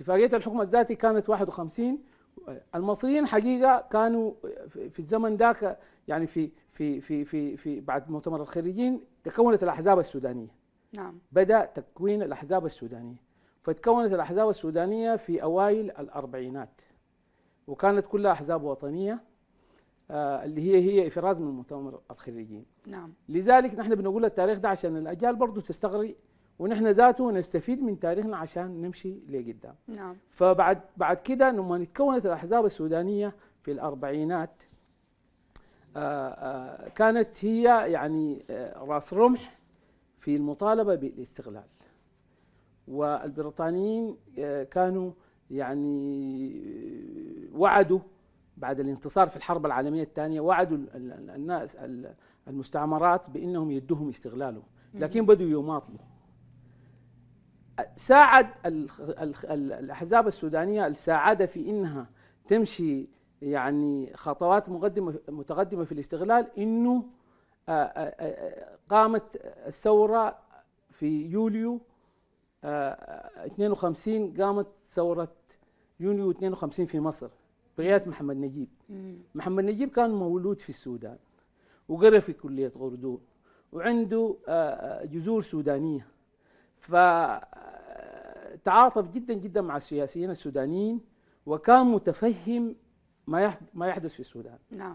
اتفاقية الحكم الذاتي كانت 51 المصريين حقيقة كانوا في الزمن ذاك يعني في في في في في بعد مؤتمر الخريجين تكونت الأحزاب السودانية نعم بدأ تكوين الأحزاب السودانية فتكونت الأحزاب السودانية في أوائل الأربعينات وكانت كلها أحزاب وطنية آه، اللي هي هي إفراز من مؤتمر الخريجين نعم لذلك نحن بنقول التاريخ ده عشان الأجيال برضه تستغرق ونحن ذاته نستفيد من تاريخنا عشان نمشي لقدام نعم فبعد بعد كده لما تكونت الاحزاب السودانيه في الاربعينات آآ آه، آآ آه، كانت هي يعني آه، راس رمح في المطالبه بالاستغلال والبريطانيين كانوا يعني وعدوا بعد الانتصار في الحرب العالميه الثانيه وعدوا الناس المستعمرات بانهم يدوهم استغلالهم لكن بدوا يماطلوا ساعد الأحزاب السودانية الساعدة في إنها تمشي يعني خطوات مقدمة متقدمة في الاستغلال إنه آه، آه، آه، قامت الثورة في يوليو 52 قامت ثورة يونيو 52 في مصر بقيادة محمد نجيب محمد نجيب كان مولود في السودان وقرأ في كلية غردون وعنده جذور سودانية ف تعاطف جدا جدا مع السياسيين السودانيين وكان متفهم ما يحدث في السودان نعم.